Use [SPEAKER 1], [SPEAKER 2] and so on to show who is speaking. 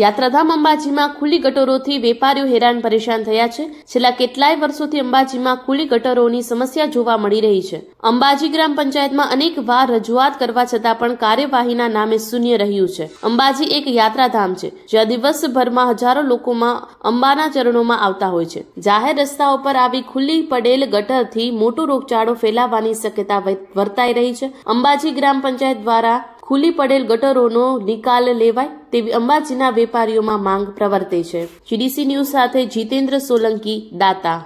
[SPEAKER 1] યાત્રાધામ અંબાજીમાં ખુલ્લી ગટરોથી વેપારીઓ હેરાન પરેશાન થયા છે છેલ્લા કેટલાય વર્ષોથી અંબાજીમાં ખુલ્લી ગટરોની સમસ્યા જોવા મળી રહી છે અંબાજી ગ્રામ પંચાયતમાં અનેક વાર રજૂઆત કરવા છતાં પણ કાર્યવાહીના નામે શૂન્ય રહ્યું છે અંબાજી એક યાત્રાધામ છે જ્યાં દિવસભરમાં હજારો લોકોમાં અંબાના ચરણોમાં આવતા હોય છે જાહેર રસ્તાઓ પર આવી ખુલ્લી પડેલ ગટરથી મોટો રોગચાળો ફેલાવાની શક્યતા વર્તાઈ રહી છે અંબાજી ગ્રામ પંચાયત દ્વારા ખુલ્લી પડેલ ગટરોનો નિકાલ લેવાય તેવી અંબાજીના વેપારીઓમાં માંગ પ્રવર્તે છે જીડીસી ન્યૂઝ સાથે જીતેન્દ્ર સોલંકી દાતા